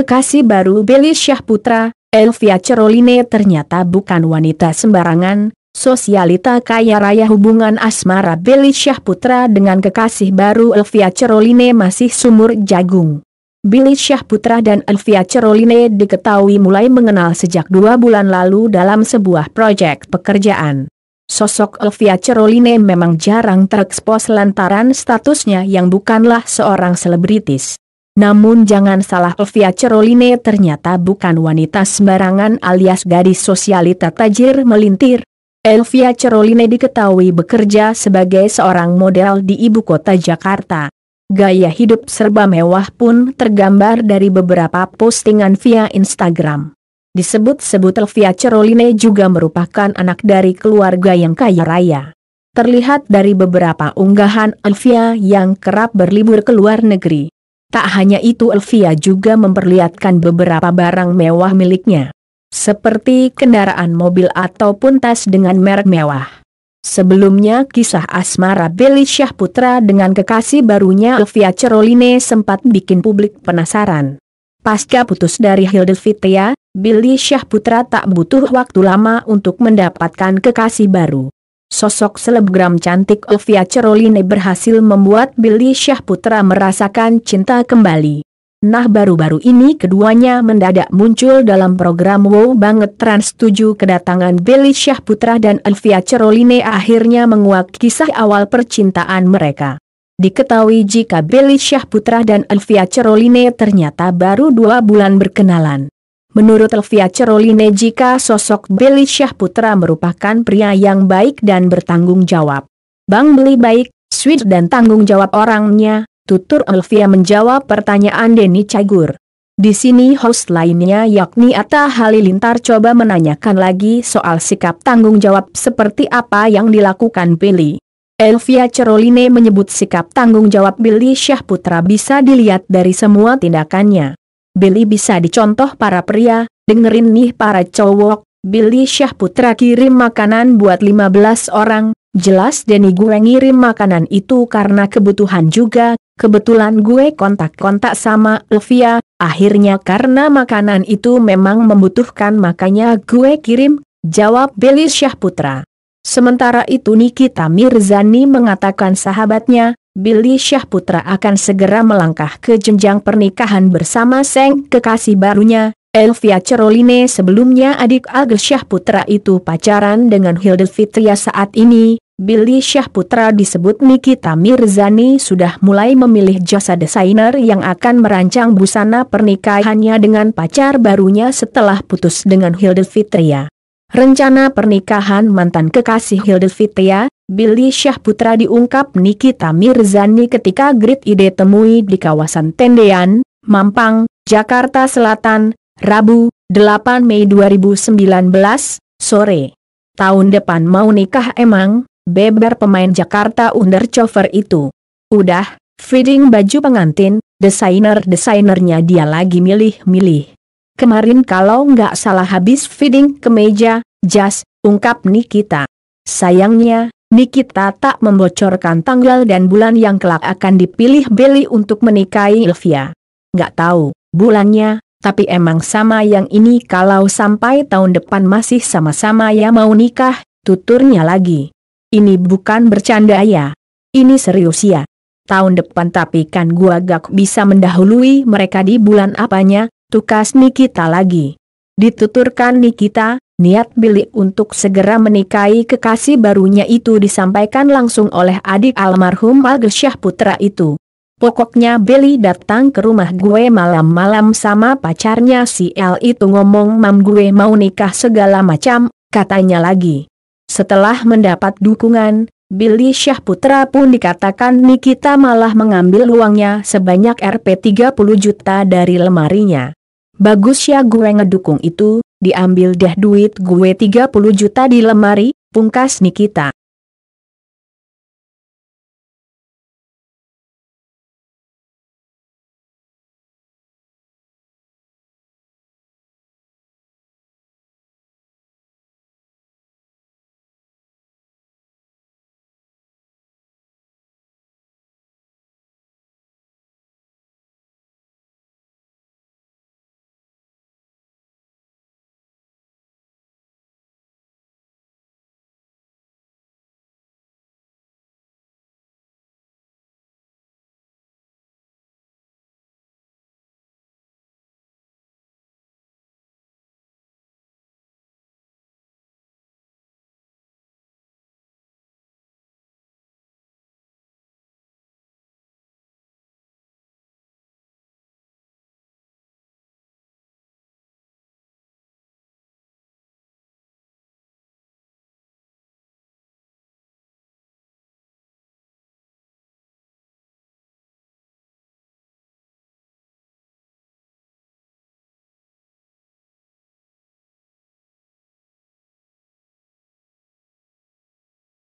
kekasih baru Beli Syahputra, Elvia Ceroline ternyata bukan wanita sembarangan, Sosialita kaya raya hubungan asmara Beli Syahputra dengan kekasih baru Elvia Ceroline masih sumur jagung. Billy Syahputra dan Elvia Ceroline diketahui mulai mengenal sejak dua bulan lalu dalam sebuah proyek pekerjaan. Sosok Elvia Ceroline memang jarang terekspos lantaran statusnya yang bukanlah seorang selebritis. Namun jangan salah Elvia Ceroline ternyata bukan wanita sembarangan alias gadis sosialita tajir melintir. Elvia Ceroline diketahui bekerja sebagai seorang model di ibu kota Jakarta. Gaya hidup serba mewah pun tergambar dari beberapa postingan via Instagram. Disebut-sebut Elvia Ceroline juga merupakan anak dari keluarga yang kaya raya. Terlihat dari beberapa unggahan Elvia yang kerap berlibur ke luar negeri. Tak hanya itu Elvia juga memperlihatkan beberapa barang mewah miliknya. Seperti kendaraan mobil ataupun tas dengan merek mewah. Sebelumnya kisah asmara Billy Syah Putra dengan kekasih barunya Elvia Ceroline sempat bikin publik penasaran. Pasca putus dari Hilde Fitria, Billy Syah Putra tak butuh waktu lama untuk mendapatkan kekasih baru. Sosok selebgram cantik Ovia Ceroline berhasil membuat Billy Syahputra merasakan cinta kembali. Nah baru-baru ini keduanya mendadak muncul dalam program Wow Banget Trans 7 kedatangan Billy Syahputra dan Ovia Ceroline akhirnya menguak kisah awal percintaan mereka. Diketahui jika Billy Syahputra dan Elvia Ceroline ternyata baru dua bulan berkenalan. Menurut Elvia Ceroline jika sosok Billy Syahputra merupakan pria yang baik dan bertanggung jawab. Bang Beli baik, sweet dan tanggung jawab orangnya, tutur Elvia menjawab pertanyaan Denny Cagur. Di sini host lainnya yakni Atta Halilintar coba menanyakan lagi soal sikap tanggung jawab seperti apa yang dilakukan Billy. Elvia Ceroline menyebut sikap tanggung jawab Billy Syahputra bisa dilihat dari semua tindakannya. Billy bisa dicontoh para pria, dengerin nih para cowok, Billy Syah Putra kirim makanan buat 15 orang, jelas Denny gue ngirim makanan itu karena kebutuhan juga, kebetulan gue kontak-kontak sama Elvia, akhirnya karena makanan itu memang membutuhkan makanya gue kirim, jawab Billy Syah Putra. Sementara itu Nikita Mirzani mengatakan sahabatnya, Billy Syahputra akan segera melangkah ke jenjang pernikahan bersama Seng kekasih barunya, Elvia Ceroline sebelumnya adik Agil Syahputra itu pacaran dengan Hilde Fitria saat ini, Billy Syahputra disebut Nikita Mirzani sudah mulai memilih jasa desainer yang akan merancang busana pernikahannya dengan pacar barunya setelah putus dengan Hilde Fitria. Rencana pernikahan mantan kekasih Hilde Fitria, Billy Syahputra diungkap Nikita Mirzani ketika grid ide temui di kawasan Tendean, Mampang, Jakarta Selatan, Rabu, 8 Mei 2019, sore. Tahun depan mau nikah emang, beber pemain Jakarta Undercover itu. Udah, feeding baju pengantin, desainer-desainernya dia lagi milih-milih. Kemarin kalau nggak salah habis feeding ke meja, jas, ungkap Nikita. Sayangnya, Nikita tak membocorkan tanggal dan bulan yang kelak akan dipilih Billy untuk menikahi Ilvia. Gak tahu, bulannya, tapi emang sama yang ini kalau sampai tahun depan masih sama-sama ya mau nikah, tuturnya lagi. Ini bukan bercanda ya. Ini serius ya. Tahun depan tapi kan gua gak bisa mendahului mereka di bulan apanya, tukas Nikita lagi. Dituturkan Nikita, Niat Billy untuk segera menikahi kekasih barunya itu disampaikan langsung oleh adik almarhum Algesyah Putra itu. Pokoknya Billy datang ke rumah gue malam-malam sama pacarnya si El itu ngomong mam gue mau nikah segala macam, katanya lagi. Setelah mendapat dukungan, Billy Syah Putra pun dikatakan Nikita malah mengambil uangnya sebanyak Rp 30 juta dari lemarinya. Bagus ya gue ngedukung itu, diambil dah duit gue 30 juta di lemari, pungkas Nikita.